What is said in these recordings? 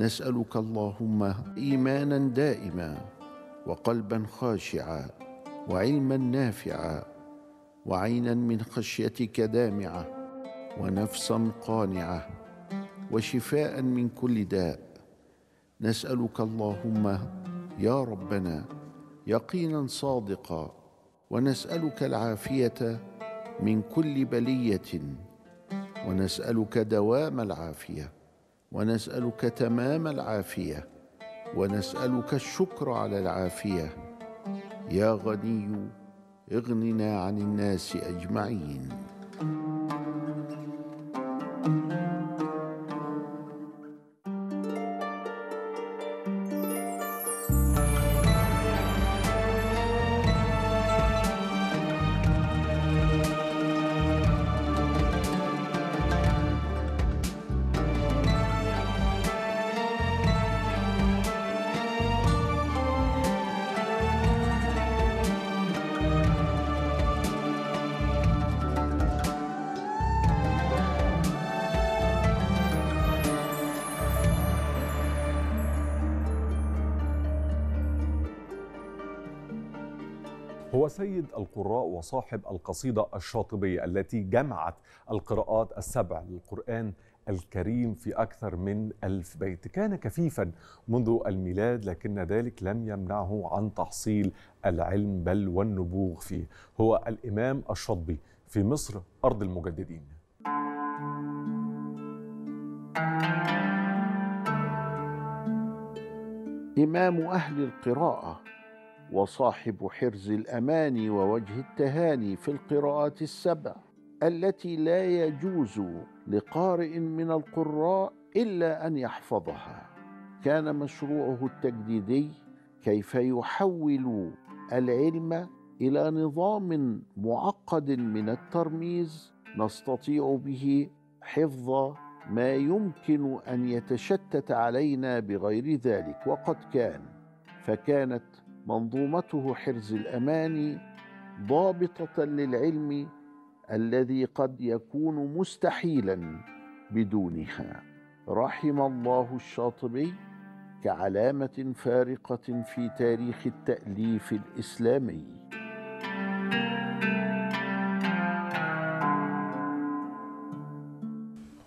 نسالك اللهم ايمانا دائما وقلبا خاشعا وعلما نافعا وعينا من خشيتك دامعه ونفسا قانعه وشفاء من كل داء نسالك اللهم يا ربنا يقينا صادقا ونسالك العافيه من كل بليه ونسالك دوام العافيه ونسالك تمام العافيه ونسالك الشكر على العافيه يا غني اغننا عن الناس اجمعين وصاحب القصيدة الشاطبية التي جمعت القراءات السبع للقرآن الكريم في أكثر من ألف بيت كان كفيفا منذ الميلاد لكن ذلك لم يمنعه عن تحصيل العلم بل والنبوغ فيه هو الإمام الشاطبي في مصر أرض المجددين إمام أهل القراءة وصاحب حرز الامان ووجه التهاني في القراءات السبع التي لا يجوز لقارئ من القراء الا ان يحفظها كان مشروعه التجديدي كيف يحول العلم الى نظام معقد من الترميز نستطيع به حفظ ما يمكن ان يتشتت علينا بغير ذلك وقد كان فكانت منظومته حرز الامان ضابطه للعلم الذي قد يكون مستحيلا بدونها رحم الله الشاطبي كعلامه فارقه في تاريخ التاليف الاسلامي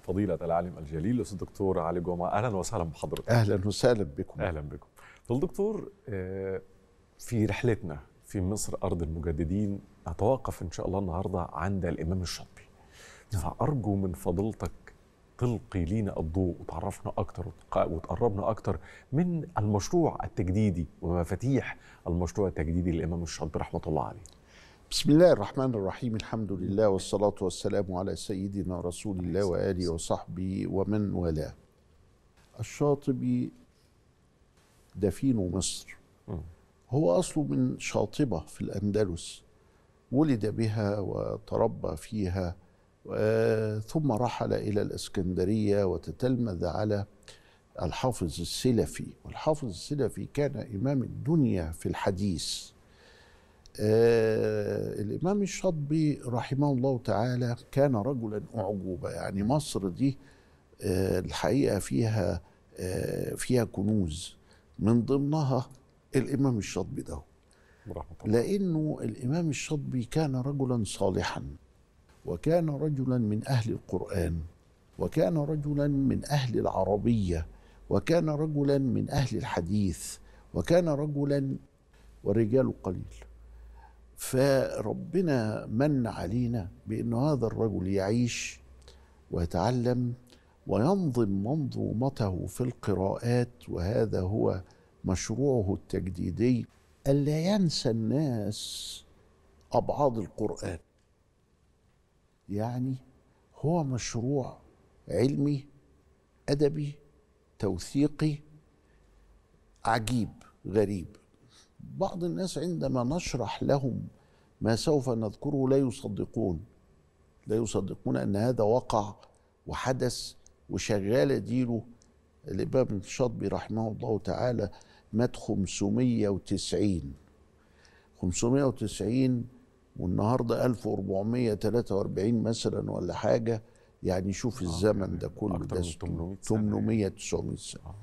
فضيلة العالم الجليل الأستاذ الدكتور علي جمعة أهلا وسهلا بحضرتك أهلا وسهلا بكم أهلا بكم دكتور آه، في رحلتنا في مصر أرض المجددين نتوقف إن شاء الله النهاردة عند الإمام الشاطبي نعم. فأرجو من فضيلتك تلقي لينا الضوء وتعرفنا أكتر وتقربنا أكتر من المشروع التجديدي ومفاتيح المشروع التجديدي للإمام الشاطبي رحمة الله عليه بسم الله الرحمن الرحيم الحمد لله والصلاة والسلام على سيدنا رسول الله وآله وصحبه ومن والاه الشاطبي دفين مصر هو أصله من شاطبة في الأندلس ولد بها وتربى فيها آه، ثم رحل إلى الإسكندرية وتتلمذ على الحافظ السلفي والحافظ السلفي كان إمام الدنيا في الحديث آه الإمام الشاطبي رحمه الله تعالى كان رجلا أعجوبة يعني مصر دي آه الحقيقة فيها آه فيها كنوز من ضمنها الامام الشاطبي ده لانه الامام الشاطبي كان رجلا صالحا وكان رجلا من اهل القران وكان رجلا من اهل العربيه وكان رجلا من اهل الحديث وكان رجلا ورجال قليل فربنا من علينا بأن هذا الرجل يعيش ويتعلم وينظم منظومته في القراءات وهذا هو مشروعه التجديدي ألا ينسى الناس أبعاد القرآن يعني هو مشروع علمي أدبي توثيقي عجيب غريب بعض الناس عندما نشرح لهم ما سوف نذكره لا يصدقون لا يصدقون ان هذا وقع وحدث وشغال ديله الامام الشاطبي رحمه الله تعالى مات 590 590 والنهارده 1443 مثلا ولا حاجه يعني شوف آه، الزمن ده كله يعني ده 800 800 900 سنه آه.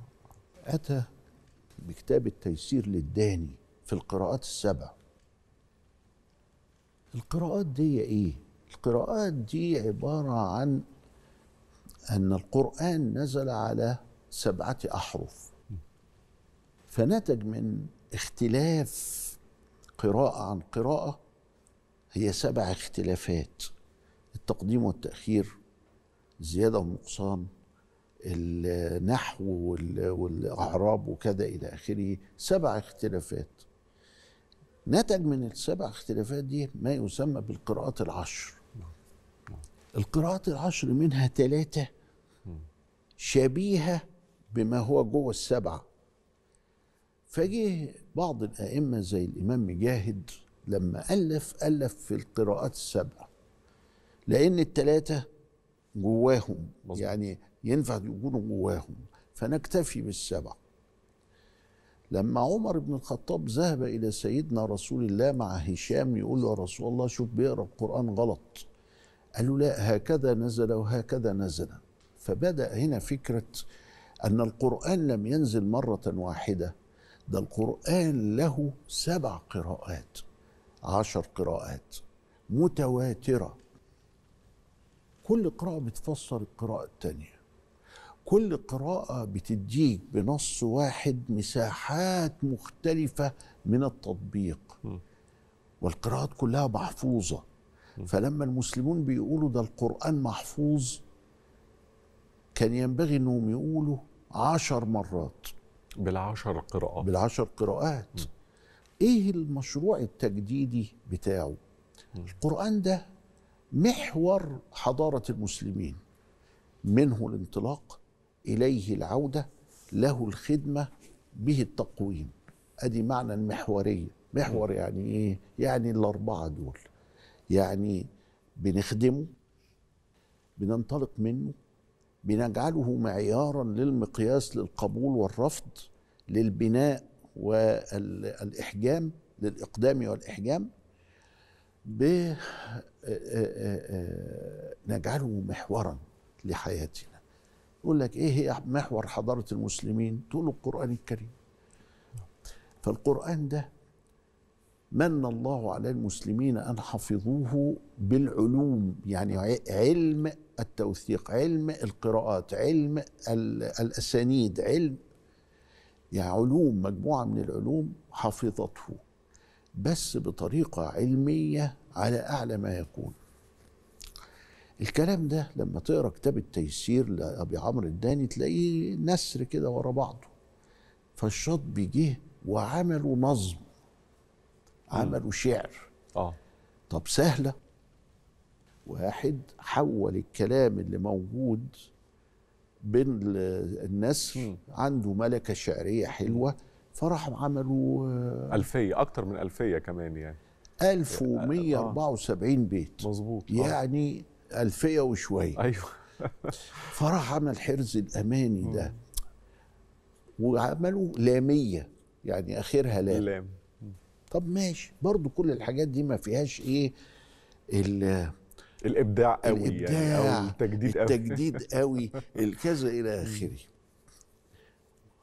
اتى بكتاب التيسير للداني في القراءات السبع القراءات دي ايه القراءات دي عباره عن ان القران نزل على سبعه احرف فنتج من اختلاف قراءة عن قراءة هي سبع اختلافات التقديم والتأخير الزيادة والنقصان النحو والأعراب وكذا إلى آخره سبع اختلافات نتج من السبع اختلافات دي ما يسمى بالقراءات العشر القراءات العشر منها ثلاثة شبيهة بما هو جوه السبعة فجه بعض الأئمة زي الإمام مجاهد لما ألف ألف في القراءات السبعة لأن التلاتة جواهم مزبط. يعني ينفع يكونوا جواهم فنكتفي بالسبعة لما عمر بن الخطاب ذهب إلى سيدنا رسول الله مع هشام يقول له يا رسول الله شوف بيقرأ القرآن غلط قالوا لا هكذا نزل وهكذا نزل فبدأ هنا فكرة أن القرآن لم ينزل مرة واحدة ده القرآن له سبع قراءات عشر قراءات متواترة كل قراءة بتفسر القراءة التانية كل قراءة بتديك بنص واحد مساحات مختلفة من التطبيق والقراءات كلها محفوظة فلما المسلمون بيقولوا ده القرآن محفوظ كان ينبغي انهم يقولوا عشر مرات بالعشر قراءات بالعشر قراءات م. ايه المشروع التجديدي بتاعه م. القران ده محور حضاره المسلمين منه الانطلاق اليه العوده له الخدمه به التقويم ادي معنى المحوريه محور يعني ايه يعني الاربعه دول يعني بنخدمه بننطلق منه بنجعله معيارا للمقياس للقبول والرفض للبناء والإحجام للإقدام والإحجام آه، آه، آه، نجعله محورا لحياتنا يقول لك ايه هي محور حضاره المسلمين تقول القران الكريم فالقران ده من الله على المسلمين ان حفظوه بالعلوم يعني علم التوثيق علم القراءات علم الأسانيد علم يعني علوم مجموعة من العلوم حفظته بس بطريقة علمية على أعلى ما يكون الكلام ده لما تقرا كتاب التيسير لأبي عمرو الداني تلاقيه نسر كده ورا بعضه فالشاط جه وعملوا نظم عملوا شعر اه طب سهله واحد حول الكلام اللي موجود بين النسر عنده ملكة شعرية حلوة فراح عملوا آه، ألفية أكتر من ألفية كمان يعني 1174 بيت مظبوط آه. يعني ألفية وشوية أيوه فراح عمل حرز الأماني ده وعملوا لامية يعني آخرها لام لام طب ماشي برضو كل الحاجات دي ما فيهاش إيه الابداع قوي يعني، الإبداع يعني او التجديد قوي التجديد قوي الكذا الى اخره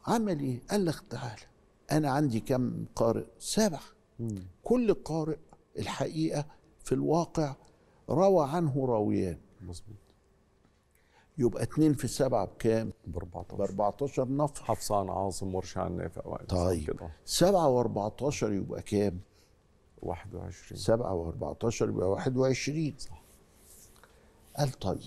عمل ايه قال لك تعالى انا عندي كم قارئ سبع كل قارئ الحقيقه في الواقع روى عنه راويان مظبوط يبقى اتنين في سبعة بكام؟ ب 14 ب 14 نفر حفص عن عاصم ورشا عن نافع طيب كده. سبعة و 14 يبقى كام؟ 21 7 و 14 يبقى 21 صح قال طيب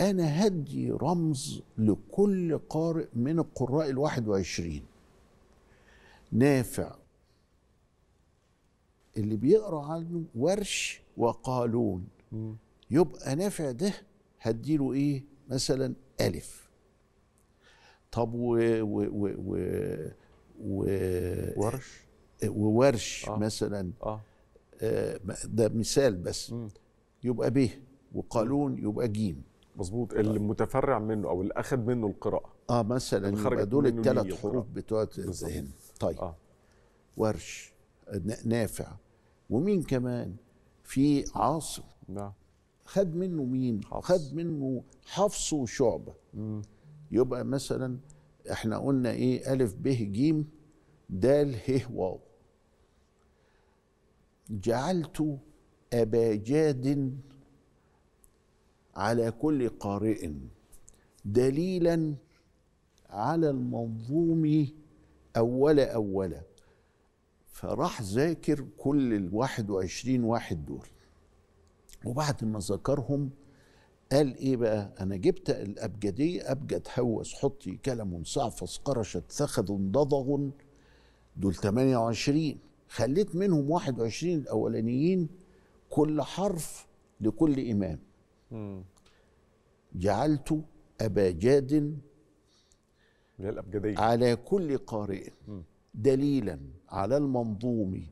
أنا هدي رمز لكل قارئ من القراء الواحد وعشرين نافع اللي بيقرأ عنه ورش وقالون يبقى نافع ده هديله ايه مثلا ألف طب و, و, و, و, و ورش وورش آه. مثلا آه. آه ده مثال بس م. يبقى ب وقالون يبقى جيم مظبوط المتفرع منه او اللي اخذ منه القراءه اه مثلا يبقى دول الثلاث حروف بتوع الذهن طيب آه. ورش نافع ومين كمان في عاصم نعم خد منه مين حفص. خد منه حفص وشعبه مم. يبقى مثلا احنا قلنا ايه الف ب ج د ه واو جعلته أبا جاد على كل قارئ دليلا على المنظوم أول أول فراح ذاكر كل الواحد وعشرين واحد دول وبعد ما ذكرهم قال ايه بقى انا جبت الابجديه ابجد هوس حطي كلم صعفص قرشت ثخذ ضضغ دول 28 خليت منهم 21 الاولانيين كل حرف لكل إمام جعلت أبا جاد على كل قارئ دليلا على المنظوم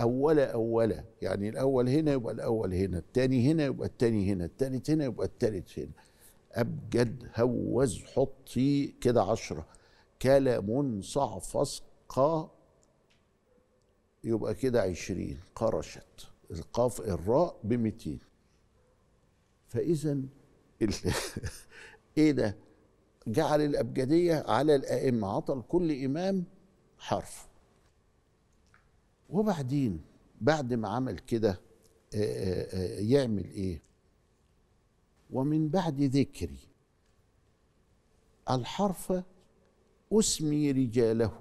أول أولا يعني الأول هنا يبقى الأول هنا الثاني هنا يبقى الثاني هنا الثالث هنا يبقى الثالث هنا أبجد هوز حطي كده عشرة كلام صعفص قا يبقى كده عشرين قرشت القاف الراء ب 200 فاذا ايه ده جعل الابجديه على الائمه عطل كل امام حرف وبعدين بعد ما عمل كده آه، آه، آه، يعمل ايه ومن بعد ذكري الحرف اسمي رجاله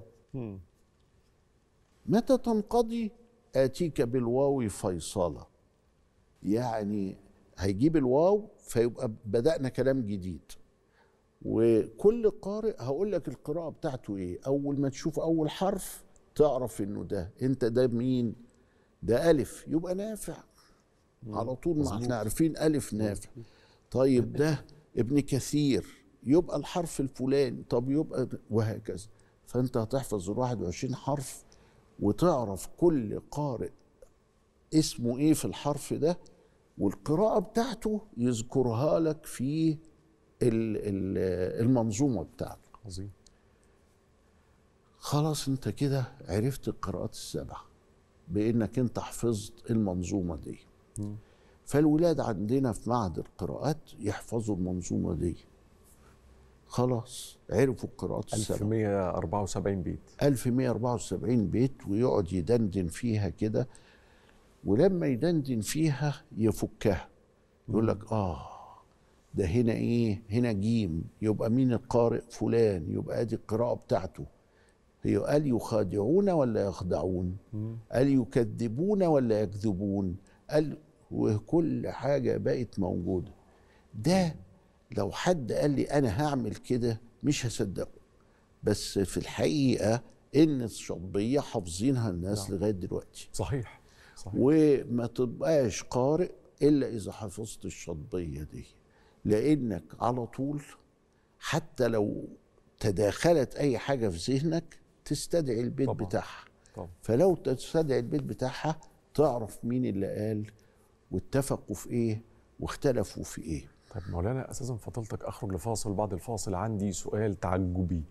متى تنقضي آتيك بالواو فيصلة يعني هيجيب الواو فيبقى بدأنا كلام جديد وكل قارئ هقول لك القراءة بتاعته إيه أول ما تشوف أول حرف تعرف إنه ده أنت ده مين ده ألف يبقى نافع على طول ما احنا عارفين ألف نافع طيب ده ابن كثير يبقى الحرف الفلاني طب يبقى وهكذا فأنت هتحفظ ال 21 حرف وتعرف كل قارئ اسمه ايه في الحرف ده والقراءة بتاعته يذكرها لك في المنظومة بتاعته عظيم خلاص انت كده عرفت القراءات السبعة بانك انت حفظت المنظومة دي م. فالولاد عندنا في معهد القراءات يحفظوا المنظومة دي خلاص عرفوا القراءات السبعة 1174 بيت 1174 بيت ويقعد يدندن فيها كده ولما يدندن فيها يفكها يقول لك اه ده هنا ايه هنا جيم يبقى مين القارئ فلان يبقى ادي القراءه بتاعته هي قال يخادعون ولا يخدعون قال يكذبون ولا يكذبون قال وكل حاجه بقت موجوده ده لو حد قال لي انا هعمل كده مش هصدقه بس في الحقيقه ان الشعبيه حافظينها الناس نعم. لغايه دلوقتي صحيح صحيح وما تبقاش قارئ الا اذا حفظت الشطبيه دي لانك على طول حتى لو تداخلت اي حاجه في ذهنك تستدعي البيت طبعا. بتاعها طبعا. فلو تستدعي البيت بتاعها تعرف مين اللي قال واتفقوا في ايه واختلفوا في ايه طيب مولانا اساسا فضلتك اخرج لفاصل بعد الفاصل عندي سؤال تعجبي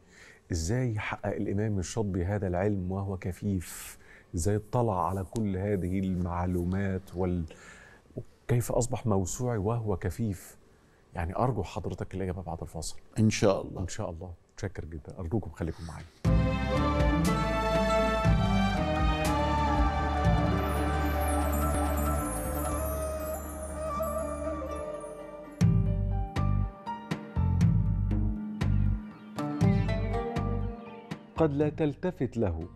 ازاي حقق الامام الشاطبي هذا العلم وهو كفيف ازاي اطلع على كل هذه المعلومات وال كيف اصبح موسوعي وهو كفيف يعني ارجو حضرتك الاجابه بعد الفاصل ان شاء الله ان شاء الله شاكر جدا ارجوكم خليكم معايا قد لا تلتفت له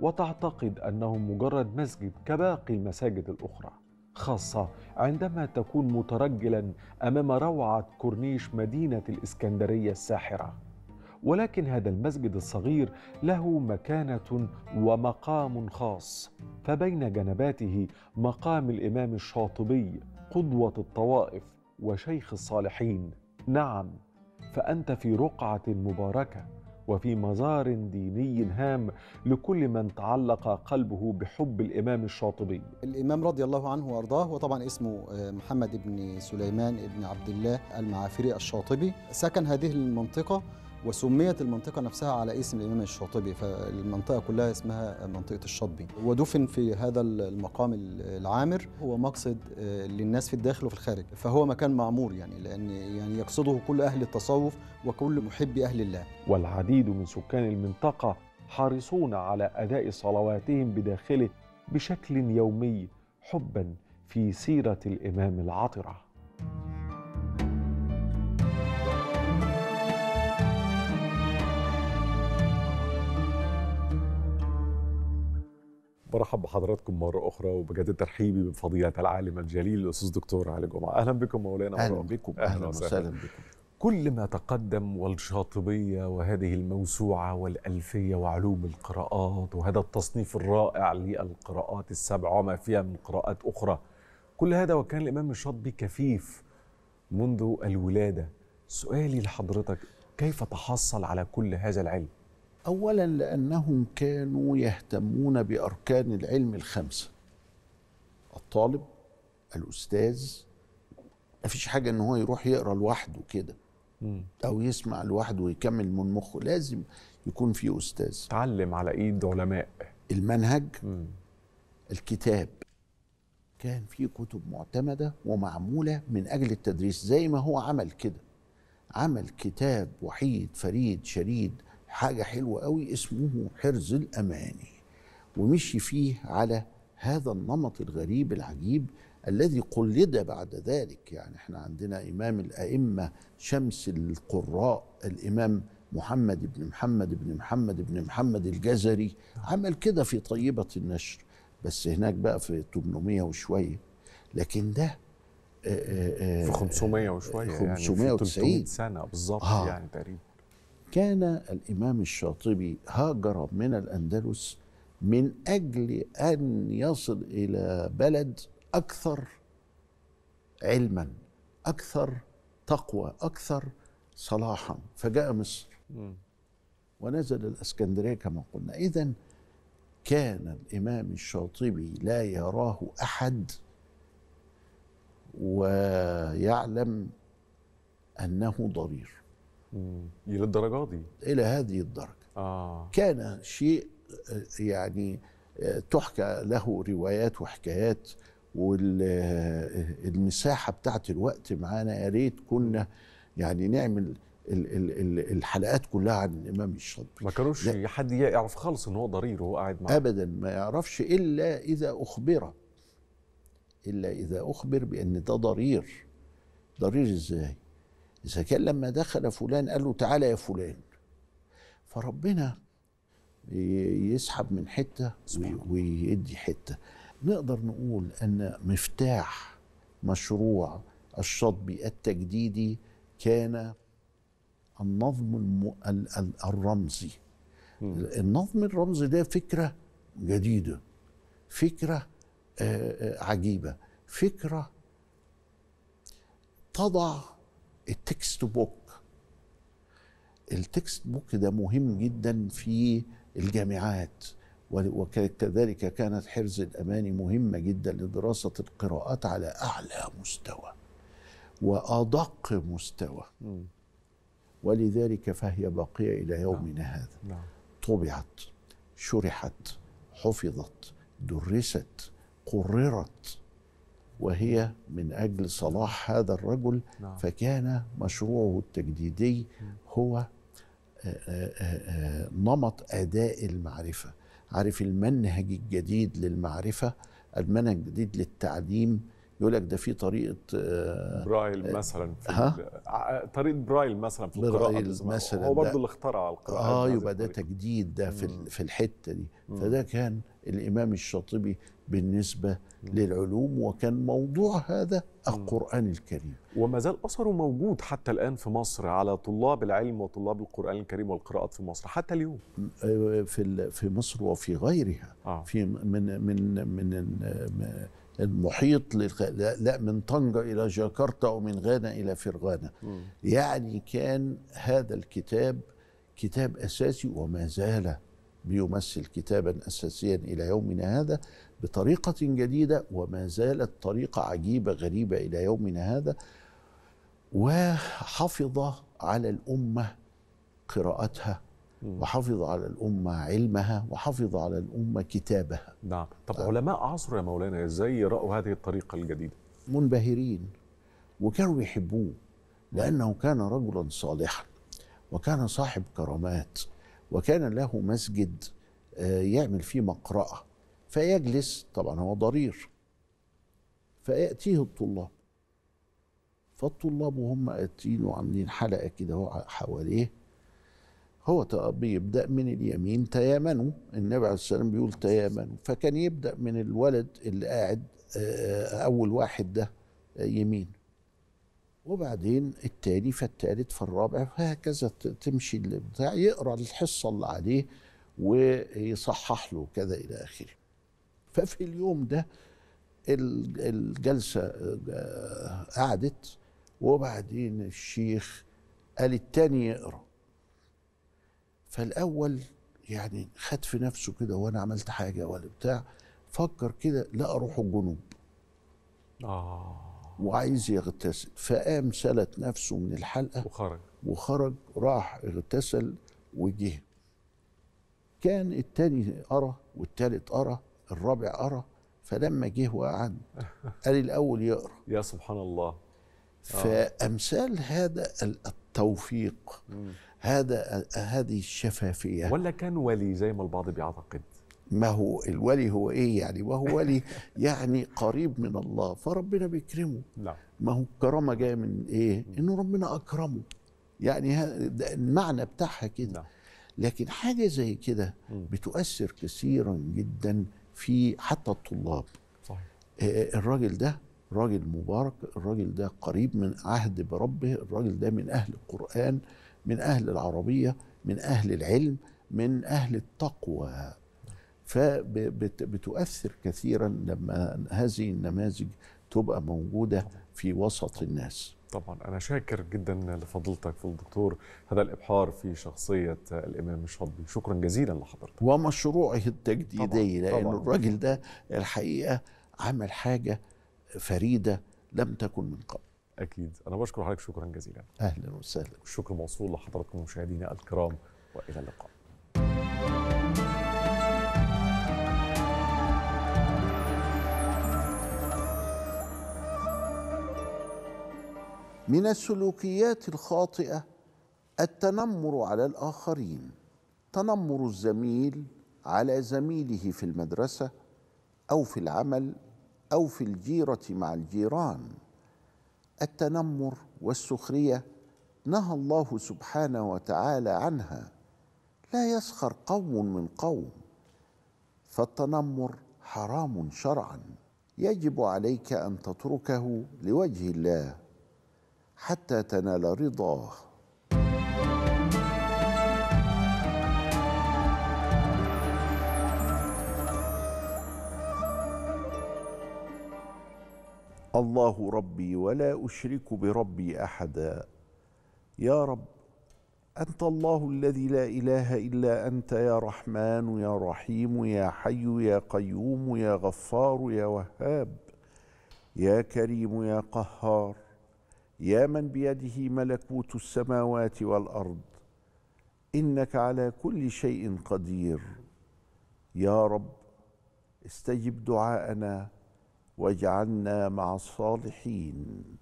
وتعتقد انه مجرد مسجد كباقي المساجد الاخرى خاصه عندما تكون مترجلا امام روعه كورنيش مدينه الاسكندريه الساحره ولكن هذا المسجد الصغير له مكانه ومقام خاص فبين جنباته مقام الامام الشاطبي قدوه الطوائف وشيخ الصالحين نعم فانت في رقعه مباركه وفي مزار ديني هام لكل من تعلق قلبه بحب الإمام الشاطبي الإمام رضي الله عنه وأرضاه وطبعا اسمه آه، محمد بن سليمان بن عبد الله المعافري الشاطبي سكن هذه المنطقة وسميت المنطقة نفسها على اسم الإمام الشاطبي فالمنطقة كلها اسمها منطقة الشاطبي ودفن في هذا المقام العامر هو مقصد آه، للناس في الداخل وفي الخارج فهو مكان معمور يعني لأن يعني يقصده كل أهل التصوف وكل محبي أهل الله والعديد من سكان المنطقة حريصون على أداء صلواتهم بداخله بشكل يومي حبا في سيرة الإمام العطرة برحب بحضراتكم مرة أخرى وبجد ترحيبي بفضيلة العالم الجليل الأستاذ دكتور علي جمعة أهلا بكم مولانا أهلا بكم أهلا وسهلا بكم كل ما تقدم والشاطبية وهذه الموسوعة والألفية وعلوم القراءات وهذا التصنيف الرائع للقراءات السبع وما فيها من قراءات أخرى كل هذا وكان الإمام الشاطبي كفيف منذ الولادة سؤالي لحضرتك كيف تحصل على كل هذا العلم؟ اولا لانهم كانوا يهتمون باركان العلم الخمسه الطالب الاستاذ مفيش حاجه ان هو يروح يقرا لوحده كده او يسمع لوحده ويكمل من مخه لازم يكون في استاذ تعلم على ايد علماء المنهج مم. الكتاب كان في كتب معتمده ومعموله من اجل التدريس زي ما هو عمل كده عمل كتاب وحيد فريد شريد حاجة حلوة قوي اسمه حرز الأماني ومشي فيه على هذا النمط الغريب العجيب الذي قلد بعد ذلك يعني احنا عندنا إمام الأئمة شمس القراء الإمام محمد بن محمد بن محمد بن محمد الجزري عمل كده في طيبة النشر بس هناك بقى في 800 وشوية لكن ده آه، آه، آه، في 500 وشويه يعني 590 سنه بالظبط آه يعني تقريبا كان الإمام الشاطبي هاجر من الأندلس من أجل أن يصل إلى بلد أكثر علما أكثر تقوى أكثر صلاحا فجاء مصر ونزل الاسكندريه كما قلنا اذا كان الامام الشاطبي لا يراه احد ويعلم انه ضرير الدرجه دي الى هذه الدرجه آه. كان شيء يعني تحكى له روايات وحكايات والمساحه بتاعت الوقت معانا يا ريت كنا يعني نعمل الحلقات كلها عن الامام الشاطبي ما كانوش حد يعرف خالص ان هو ضرير وهو قاعد معاه ابدا ما يعرفش الا اذا اخبر الا اذا اخبر بان ده ضرير ضرير ازاي إذا كان لما دخل فلان قال له تعالى يا فلان فربنا يسحب من حتة ويدي حتة نقدر نقول أن مفتاح مشروع الشطبي التجديدي كان النظم ال... ال... الرمزي النظم الرمزي ده فكرة جديدة فكرة آه، آه، عجيبة فكرة تضع التكست بوك التكست بوك ده مهم جدا في الجامعات وكذلك كانت حرز الاماني مهمه جدا لدراسه القراءات على اعلى مستوى وادق مستوى ولذلك فهي باقيه الى نعم. يومنا هذا نعم. طبعت شرحت حفظت درست قررت وهي من أجل صلاح هذا الرجل نعم. فكان مشروعه التجديدي هو آه، آه، آه، نمط أداء المعرفة عارف المنهج الجديد للمعرفة المنهج الجديد للتعليم يقول لك ده في طريقه آه، برايل آه، مثلا في ها؟ طريقه برايل مثلا في القراءه مثلا هو برضه اللي اخترع القراءه اه يبقى ده تجديد ده في في الحته دي فده كان الامام الشاطبي بالنسبه مم. للعلوم وكان موضوع هذا القران الكريم وما زال اثره موجود حتى الان في مصر على طلاب العلم وطلاب القران الكريم والقراءات في مصر حتى اليوم آه، في في مصر وفي غيرها آه. في من من من, من المحيط للق... لا, لا من طنجة إلى جاكرتا أو من غانا إلى فرغانا يعني كان هذا الكتاب كتاب أساسي وما زال بيمثل كتابا أساسيا إلى يومنا هذا بطريقة جديدة وما زالت طريقة عجيبة غريبة إلى يومنا هذا وحفظ على الأمة قراءتها وحفظ على الأمة علمها وحفظ على الأمة كتابها نعم طب آه. علماء عصره يا مولانا إزاي رأوا هذه الطريقة الجديدة منبهرين وكانوا يحبوه لأنه كان رجلا صالحا وكان صاحب كرامات وكان له مسجد آه، يعمل فيه مقرأة فيجلس طبعا هو ضرير فيأتيه الطلاب فالطلاب وهم قاتلين وعاملين حلقة كده حواليه هو بيبدا من اليمين تيامنوا النبي عليه السلام بيقول تيامنوا فكان يبدا من الولد اللي قاعد آه، آه، اول واحد ده آه، يمين وبعدين التاني فالتالت فالرابع وهكذا تمشي البتاع يقرا الحصه اللي عليه ويصحح له كذا الى اخره ففي اليوم ده الجلسه قعدت وبعدين الشيخ قال التاني يقرا فالاول يعني خد في نفسه كده وانا عملت حاجه ولا بتاع فكر كده لقى روحه الجنوب اه وعايز يغتسل فقام سلت نفسه من الحلقه وخرج وخرج راح اغتسل وجه كان التاني أرى والتالت أرى الرابع أرى فلما جه وقعد قال الأول يقرأ يا سبحان الله آه. فأمثال هذا التوفيق مم. هذا هذه الشفافيه ولا كان ولي زي ما البعض بيعتقد ما هو الولي هو ايه يعني وهو ولي يعني قريب من الله فربنا بيكرمه لا نعم. ما هو الكرامه جايه من ايه انه ربنا اكرمه يعني المعنى بتاعها كده نعم. لكن حاجه زي كده بتؤثر كثيرا جدا في حتى الطلاب صحيح الراجل ده راجل مبارك الراجل ده قريب من عهد بربه الراجل ده من اهل القران من أهل العربية من أهل العلم من أهل التقوى فبتؤثر كثيرا لما هذه النماذج تبقى موجودة في وسط الناس طبعا أنا شاكر جدا لفضلتك في الدكتور هذا الإبحار في شخصية الإمام الشاطبي شكرا جزيلا لحضرتك ومشروعه التجديدي لأن الراجل ده الحقيقة عمل حاجة فريدة لم تكن من قبل اكيد انا بشكر حضرتك شكرا جزيلا اهلا وسهلا والشكر موصول لحضراتكم مشاهدينا الكرام والى اللقاء من السلوكيات الخاطئه التنمر على الاخرين تنمر الزميل على زميله في المدرسه او في العمل او في الجيره مع الجيران التنمر والسخريه نهى الله سبحانه وتعالى عنها لا يسخر قوم من قوم فالتنمر حرام شرعا يجب عليك ان تتركه لوجه الله حتى تنال رضاه الله ربي ولا أشرك بربي أحدا يا رب أنت الله الذي لا إله إلا أنت يا رحمن يا رحيم يا حي يا قيوم يا غفار يا وهاب يا كريم يا قهار يا من بيده ملكوت السماوات والأرض إنك على كل شيء قدير يا رب استجب دعاءنا واجعلنا مع الصالحين